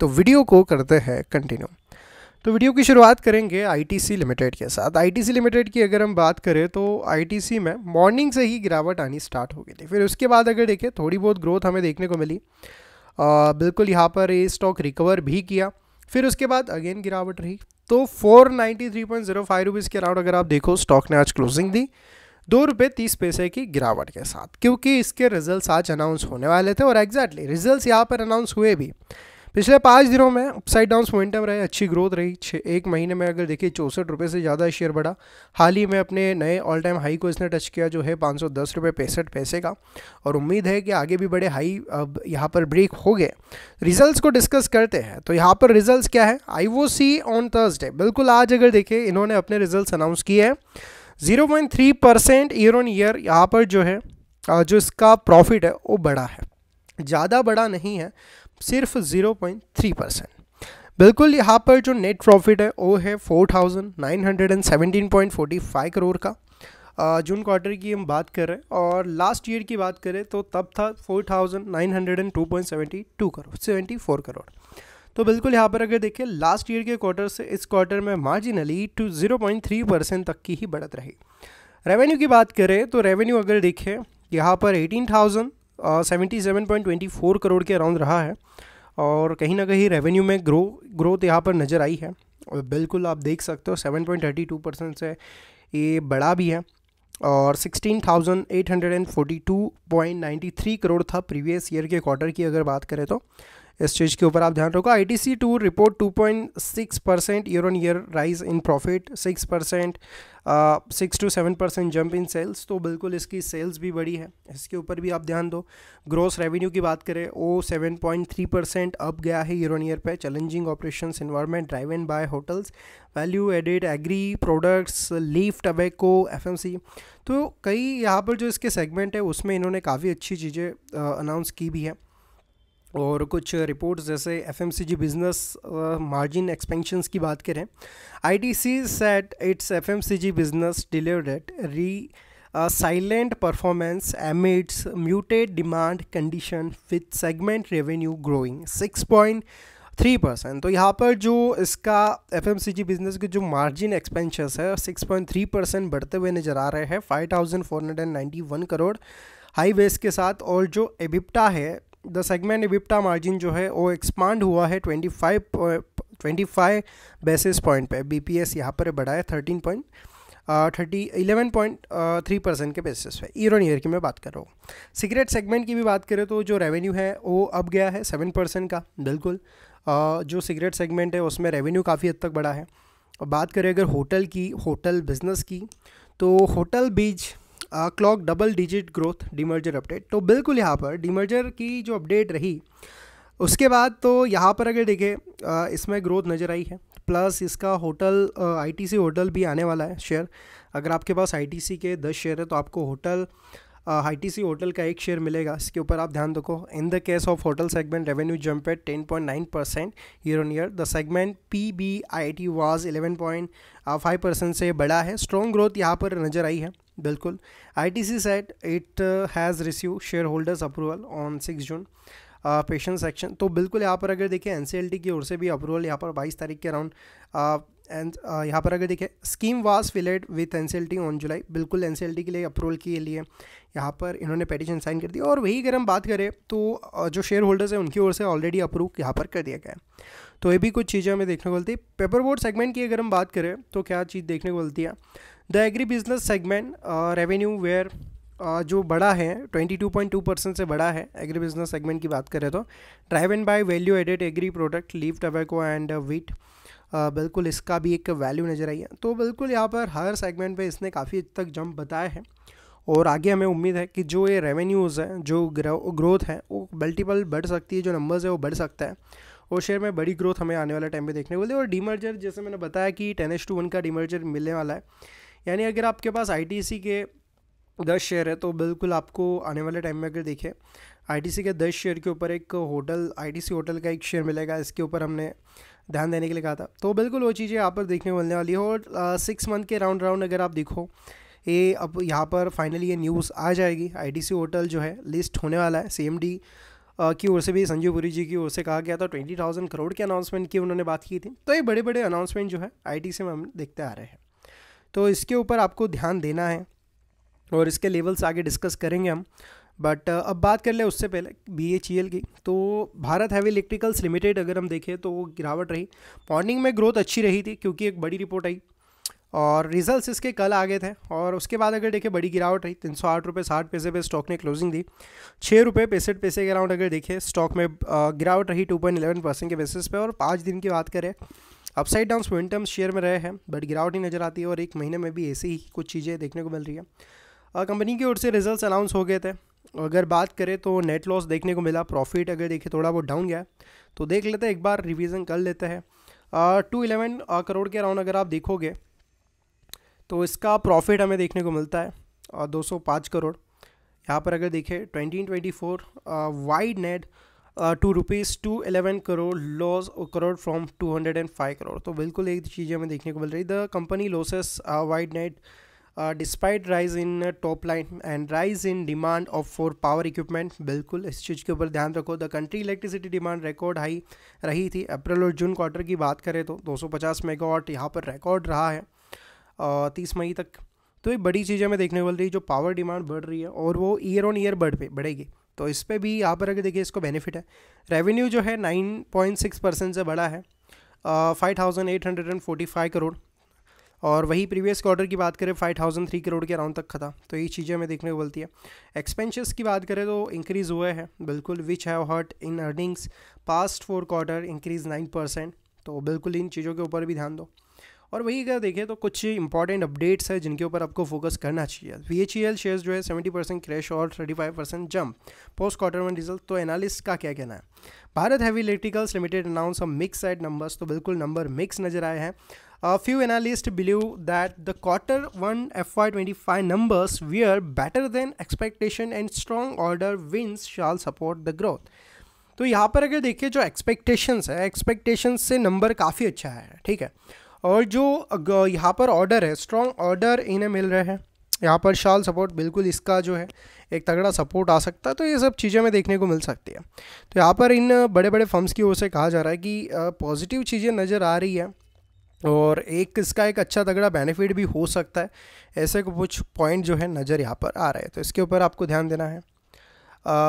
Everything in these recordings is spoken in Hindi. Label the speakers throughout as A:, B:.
A: तो वीडियो को करते हैं कंटिन्यू तो वीडियो की शुरुआत करेंगे आईटीसी लिमिटेड के साथ आईटीसी लिमिटेड की अगर हम बात करें तो आईटीसी में मॉर्निंग से ही गिरावट आनी स्टार्ट हो गई थी फिर उसके बाद अगर देखें थोड़ी बहुत ग्रोथ हमें देखने को मिली आ, बिल्कुल यहाँ पर ये स्टॉक रिकवर भी किया फिर उसके बाद अगेन गिरावट रही तो four ninety three point zero five rupees के अराउंड अगर आप देखो स्टॉक ने आज क्लोजिंग दी दो रुपये तीस पैसे की गिरावट के साथ क्योंकि इसके रिजल्ट्स आज अनाउंस होने वाले थे और एग्जैक्टली रिजल्ट्स यहाँ पर अनाउंस हुए भी पिछले पाँच दिनों में अपसाइड डाउन मोमेंटम रहे अच्छी ग्रोथ रही छः एक महीने में अगर देखिए चौंसठ रुपये से ज़्यादा शेयर बढ़ा हाल ही में अपने नए ऑल टाइम हाई को इसने टच किया जो है पाँच सौ दस रुपये पैंसठ पैसे का और उम्मीद है कि आगे भी बड़े हाई अब यहाँ पर ब्रेक हो गए रिजल्ट को डिस्कस करते हैं तो यहाँ पर रिजल्ट क्या है आई वो सी ऑन थर्सडे बिल्कुल आज अगर देखें इन्होंने अपने रिजल्ट अनाउंस किए हैं zero point three percent year on year यहाँ पर जो है जो इसका प्रॉफिट है वो बड़ा है ज़्यादा बड़ा नहीं है सिर्फ 0.3 परसेंट बिल्कुल यहाँ पर जो नेट प्रॉफिट है वो है 4,917.45 करोड़ का जून क्वार्टर की हम बात कर रहे हैं और लास्ट ईयर की बात करें तो तब था 4,902.72 करोड़ 74 करोड़ तो बिल्कुल यहाँ पर अगर देखें लास्ट ईयर के क्वार्टर से इस क्वार्टर में मार्जिनली टू जीरो परसेंट तक की ही बढ़त रही रेवेन्यू की बात करें तो रेवेन्यू अगर देखें यहाँ पर eighteen thousand seventy seven point twenty four crore के अराउंड रहा है और कहीं ना कहीं रेवेन्यू में ग्रो ग्रोथ यहाँ पर नज़र आई है और बिल्कुल आप देख सकते हो seven point thirty two percent से ये बड़ा भी है और sixteen thousand eight hundred and forty two point ninety three crore था प्रीवियस ईयर के क्वार्टर की अगर बात करें तो इस चीज़ के ऊपर आप ध्यान रखो I T C to report two point six percent year on year rise in profit six percent six to seven percent jump in sales तो बिल्कुल इसकी सेल्स भी बड़ी है इसके ऊपर भी आप ध्यान दो ग्रोस रेवेन्यू की बात करें वो seven point three percent up गया है ईयर ऑन ईयर पे challenging operation environment drive and by hotels value added agri products leaf tobacco F तो कई यहाँ पर जो इसके सेगमेंट है उसमें इन्होंने काफ़ी अच्छी चीज़ें अनाउंस uh, की भी है और कुछ रिपोर्ट्स जैसे जी बिजनेस मार्जिन एक्सपेंशंस की बात करें I T C said its G business delivered at resilient performance amidst muted demand condition with segment revenue growing six point three percent तो यहाँ पर जो इसका एफ बिज़नेस के जो मार्जिन एक्सपेंशस है सिक्स पॉइंट थ्री परसेंट बढ़ते हुए नज़र आ रहे हैं five thousand four hundred and ninety one crore high base के साथ और जो एबिप्टा है द सेगमेंट इबिप्टा मार्जिन जो है वो एक्सपांड हुआ है twenty five twenty five basis point पे बी पी एस यहाँ पर बढ़ा है thirteen point thirty eleven point three percent के बेसिस पे ईयर ऑन ईयर की मैं बात कर रहा हूँ सिगरेट सेगमेंट की भी बात करें तो जो रेवेन्यू है वो अब गया है सेवन परसेंट का बिल्कुल uh, जो सिगरेट सेगमेंट है उसमें रेवेन्यू काफ़ी हद तक बढ़ा है और बात करें अगर होटल की होटल बिजनेस की तो hotel biz clock double digit growth demerger update तो बिल्कुल यहाँ पर डीमर्जर की जो अपडेट रही उसके बाद तो यहाँ पर अगर देखें इसमें ग्रोथ नज़र आई है प्लस इसका होटल आईटीसी होटल भी आने वाला है शेयर अगर आपके पास आईटीसी के दस शेयर है तो आपको होटल आईटीसी होटल का एक शेयर मिलेगा इसके ऊपर आप ध्यान रखो in the case of hotel segment revenue jump at ten point nine percent year on year the segment P B I T was eleven point five percent से बड़ा है स्ट्रॉन्ग ग्रोथ यहाँ पर नज़र आई है बिल्कुल ITC said it has receive shareholders approval on six June patient section तो बिल्कुल यहाँ पर अगर देखें एन की ओर से भी अप्रूवल यहाँ पर बाईस तारीख के अराउंड एंड uh, uh, यहाँ पर अगर देखें scheme was filed with N on July बिल्कुल एन के लिए अप्रूवल के लिए यहाँ पर इन्होंने पेटिशन साइन कर दिया और वही अगर हम बात करें तो uh, जो शेयर होल्डर्स हैं उनकी ओर से ऑलरेडी अप्रूव यहाँ पर कर दिया गया है तो ये भी कुछ चीज़ें हमें देखने को मिलती है पेपर बोर्ड सेगमेंट की अगर हम बात करें तो क्या चीज़ देखने को मिलती है the agri business segment revenue where जो बड़ा है 22.2 परसेंट से बड़ा है एग्री बिजनेस सेगमेंट की बात करें तो drive and by value added agri product leaf tobacco and wheat बिल्कुल इसका भी एक वैल्यू नज़र आई है तो बिल्कुल यहाँ पर हर सेगमेंट पे इसने काफ़ी हद तक जंप बताया है और आगे हमें उम्मीद है कि जो ये रेवेन्यूज़ हैं जो ग्रोथ है वो मल्टीपल बढ़ सकती है जो नंबर्स है वो बढ़ सकता है और शेयर में बड़ी ग्रोथ हमें आने वाला टाइम पे देखने को मिले और डीमर्जर जैसे मैंने बताया कि टेन एस टू वन का डीमर्जर मिलने वाला है यानी अगर आपके पास आई के दस शेयर है तो बिल्कुल आपको आने वाले टाइम में अगर देखें आई के दस शेयर के ऊपर एक होटल आई होटल का एक शेयर मिलेगा इसके ऊपर हमने ध्यान देने के लिए कहा था तो बिल्कुल वो चीज़ें यहाँ पर देखने मिलने वाली है और सिक्स मंथ के राउंड राउंड अगर आप देखो ये अब यहाँ पर फाइनली ये न्यूज़ आ जाएगी आई होटल जो है लिस्ट होने वाला है सीएमडी की ओर से भी संजीव पुरी जी की ओर से कहा गया था ट्वेंटी थाउजेंड करोड़ के अनाउंसमेंट की उन्होंने बात की थी तो ये बड़े बड़े अनाउंसमेंट जो है आई में हम देखते आ रहे हैं तो इसके ऊपर आपको ध्यान देना है और इसके लेवल्स आगे डिस्कस करेंगे हम बट अब बात कर ले उससे पहले बी एच ई एल की तो भारत हैवी इलेक्ट्रिकल्स लिमिटेड अगर हम देखें तो वो गिरावट रही मॉर्निंग में ग्रोथ अच्छी रही थी क्योंकि एक बड़ी रिपोर्ट आई और रिजल्ट्स इसके कल आ गए थे और उसके बाद अगर देखें बड़ी गिरावट रही तीन सौ आठ रुपये साठ पैसे पे स्टॉक ने क्लोजिंग दी छः रुपये पैंसठ पैसे के अराउंड अगर देखें स्टॉक में गिरावट रही टू पॉइंट इलेवन परसेंट के बेसिस पे और पाँच दिन की बात करें अपसाइड डाउन मोमेंटम शेयर में रहे हैं बट गिरावट ही नजर आती है और एक महीने में भी ऐसी ही कुछ चीज़ें देखने को मिल रही है कंपनी की ओर से रिजल्ट अनाउंस हो गए थे अगर बात करें तो नेट लॉस देखने को मिला प्रॉफिट अगर देखें थोड़ा बहुत डाउन गया तो देख लेते हैं एक बार रिविज़न कर लेते हैं टू इलेवन करोड़ के अराउंड अगर आप देखोगे तो इसका प्रॉफिट हमें देखने को मिलता है दो सौ पाँच करोड़ यहाँ पर अगर देखें twenty twenty four wide net to rupees two eleven crore loss crore from two hundred and five crore तो बिल्कुल एक चीज़ हमें देखने को मिल रही the company losses widened despite rise in top line and rise in demand of for power equipment बिल्कुल इस चीज़ के ऊपर ध्यान रखो the country electricity demand record high रही थी अप्रैल और जून क्वार्टर की बात करें तो दो सौ पचास मेगावाट यहाँ पर रिकॉर्ड रहा है तीस मई तक तो ये बड़ी चीज़ें हमें देखने को मिल रही है जो पावर डिमांड बढ़ रही है और वो ईयर ऑन ईयर बढ़ पे बढ़ेगी तो इस पर भी यहाँ पर अगर देखिए इसको बेनिफिट है रेवेन्यू जो है नाइन पॉइंट सिक्स परसेंट से बढ़ा है five thousand eight hundred and forty five crore और वही प्रीवियस क्वार्टर की बात करें फाइव थाउजेंड थ्री करोड़ के अराउंड तक का तो ये चीज़ें हमें देखने को मिलती है एक्सपेंशस की बात करें तो इंक्रीज़ हुए हैं बिल्कुल which have hurt in earnings past four quarter increase nine percent तो बिल्कुल इन चीज़ों के ऊपर भी ध्यान दो और वही अगर देखें तो कुछ इंपॉर्टेंट अपडेट्स है जिनके ऊपर आपको फोकस करना चाहिए B H E L share जो है सेवेंटी परसेंट क्रैश और thirty five percent jump post quarter one result तो एनालिस्ट का क्या कहना है Bharat heavy electricals limited announce of mixed numbers तो बिल्कुल नंबर मिक्स नजर आए हैं a few analysts believe that the quarter five FY25 numbers were better than expectation and strong order wins shall support the growth तो यहाँ पर अगर देखिए जो एक्सपेक्टेशंस है एक्सपेक्टेशंस से नंबर काफ़ी अच्छा है ठीक है और जो यहाँ पर ऑर्डर है स्ट्रॉन्ग ऑर्डर इन्हें मिल रहे हैं यहाँ पर शाल सपोर्ट बिल्कुल इसका जो है एक तगड़ा सपोर्ट आ सकता है तो ये सब चीज़ें हमें देखने को मिल सकती है तो यहाँ पर इन बड़े बड़े फर्म्स की ओर से कहा जा रहा है कि पॉजिटिव चीज़ें नज़र आ रही है और एक इसका एक अच्छा तगड़ा बेनिफिट भी हो सकता है ऐसे कुछ पॉइंट जो है नज़र यहाँ पर आ रहे हैं तो इसके ऊपर आपको ध्यान देना है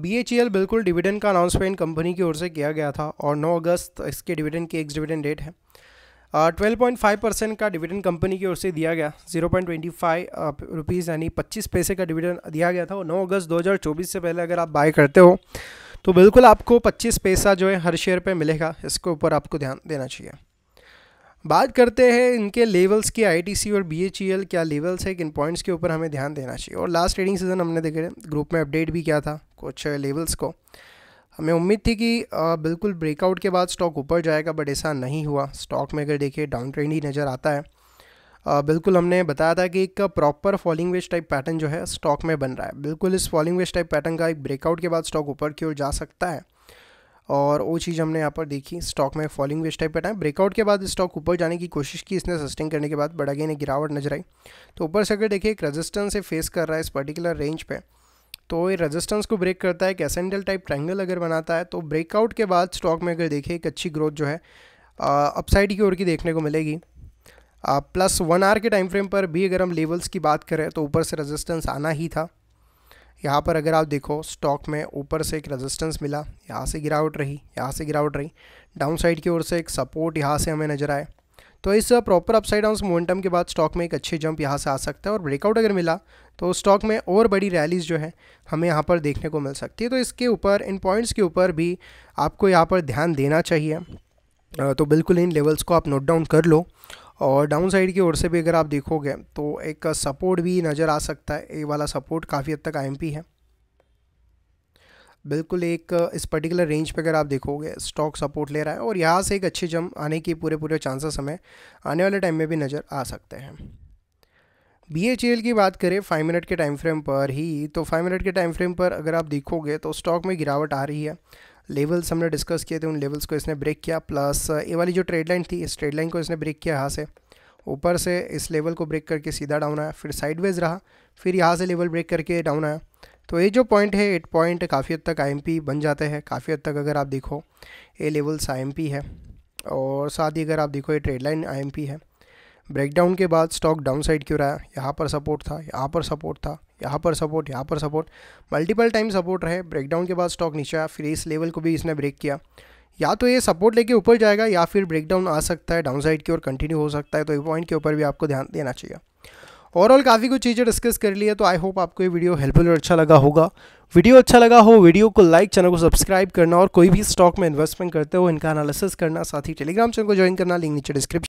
A: बी एच ई एल बिल्कुल डिविडेंड का अनाउंसमेंट कंपनी की ओर से किया गया था और 9 अगस्त इसके डिविडेंड की एक्स डिविडेंड डेट है ट्वेल्व पॉइंट फाइव परसेंट का डिविडेंड कंपनी की ओर से दिया गया zero point twenty five rupees यानी पच्चीस पैसे का डिविडेंड दिया गया था और नौ अगस्त दो हज़ार चौबीस से पहले अगर आप बाय करते हो तो बिल्कुल आपको पच्चीस पैसा जो है हर शेयर पे मिलेगा इसके ऊपर आपको ध्यान देना चाहिए बात करते हैं इनके लेवल्स की आईटीसी और बीएचईएल e क्या लेवल्स है किन पॉइंट्स के ऊपर हमें ध्यान देना चाहिए और लास्ट ट्रेडिंग सीजन हमने देखे ग्रुप में अपडेट भी किया था कुछ लेवल्स को हमें उम्मीद थी कि बिल्कुल ब्रेकआउट के बाद स्टॉक ऊपर जाएगा बट ऐसा नहीं हुआ स्टॉक में अगर देखिए डाउन ट्रेंड ही नज़र आता है बिल्कुल हमने बताया था कि एक proper falling wedge type pattern जो है स्टॉक में बन रहा है बिल्कुल इस फॉलिंग वेज टाइप पैटर्न का एक ब्रेकआउट के बाद स्टॉक ऊपर की ओर जा सकता है और वो चीज़ हमने यहाँ पर देखी स्टॉक में falling wedge type pattern breakout के बाद स्टॉक ऊपर जाने की कोशिश की इसने सस्टेन करने के बाद बड़ा गई एक गिरावट नजर आई तो ऊपर से अगर देखिए एक रेजिस्टेंस से फेस कर रहा है इस पर्टिकुलर रेंज पर तो ये रेजिस्टेंस को ब्रेक करता है एक एसेंडल टाइप ट्रायंगल अगर बनाता है तो ब्रेकआउट के बाद स्टॉक में अगर देखें एक अच्छी ग्रोथ जो है अपसाइड की ओर की देखने को मिलेगी प्लस वन आर के टाइम फ्रेम पर भी अगर हम लेवल्स की बात करें तो ऊपर से रेजिस्टेंस आना ही था यहाँ पर अगर आप देखो स्टॉक में ऊपर से एक रेजिस्टेंस मिला यहाँ से गिरावट रही यहाँ से गिरावट रही डाउन साइड की ओर से एक सपोर्ट यहाँ से हमें नज़र आए तो इस प्रॉपर अपसाइड डाउन मोमेंटम के बाद स्टॉक में एक अच्छे जंप यहाँ से आ सकता है और ब्रेकआउट अगर मिला तो स्टॉक में और बड़ी रैलीज जो है हमें यहाँ पर देखने को मिल सकती है तो इसके ऊपर इन पॉइंट्स के ऊपर भी आपको यहाँ पर ध्यान देना चाहिए तो बिल्कुल इन लेवल्स को आप नोट डाउन कर लो और डाउन साइड की ओर से भी अगर आप देखोगे तो एक सपोर्ट भी नज़र आ सकता है ये वाला सपोर्ट काफ़ी हद तक आई है बिल्कुल एक इस पर्टिकुलर रेंज पे अगर आप देखोगे स्टॉक सपोर्ट ले रहा है और यहाँ से एक अच्छी जम आने की पूरे पूरे चांसेस हमें आने वाले टाइम में भी नज़र आ सकते हैं बी एच एल की बात करें फाइव मिनट के टाइम फ्रेम पर ही तो फाइव मिनट के टाइम फ्रेम पर अगर आप देखोगे तो स्टॉक में गिरावट आ रही है लेवल्स हमने डिस्कस किए थे उन लेवल्स को इसने ब्रेक किया प्लस ये वाली जो ट्रेड लाइन थी इस ट्रेड लाइन को इसने ब्रेक किया यहाँ से ऊपर से इस लेवल को ब्रेक करके सीधा डाउन आया फिर साइडवेज रहा फिर यहाँ से लेवल ब्रेक करके डाउन आया तो ये जो पॉइंट है एट पॉइंट काफ़ी हद तक आई बन जाते हैं काफ़ी हद तक अगर आप देखो ये लेवल्स आई है और साथ ही अगर आप देखो ये ट्रेड लाइन आई है ब्रेकडाउन के बाद स्टॉक डाउनसाइड क्यों रहा यहाँ पर सपोर्ट था यहाँ पर सपोर्ट था यहाँ पर सपोर्ट यहाँ पर सपोर्ट मल्टीपल टाइम सपोर्ट रहे ब्रेकडाउन के बाद स्टॉक नीचे आया फिर इस लेवल को भी इसने ब्रेक किया या तो ये सपोर्ट लेके ऊपर जाएगा या फिर ब्रेकडाउन आ सकता है डाउनसाइड की ओर कंटिन्यू हो सकता है तो ये पॉइंट के ऊपर भी आपको ध्यान देना चाहिए ओवरऑल काफ़ी कुछ चीज़ें डिस्कस कर ली है तो आई होप आपको ये वीडियो हेल्पफुल और अच्छा लगा होगा वीडियो अच्छा लगा हो वीडियो को लाइक चैनल को सब्सक्राइब करना और कोई भी स्टॉक में इन्वेस्टमेंट करते हो इनका एनालिसिस करना साथ ही टेलीग्राम चैनल को ज्वाइन करना लिंक नीचे डिस्क्रिप्शन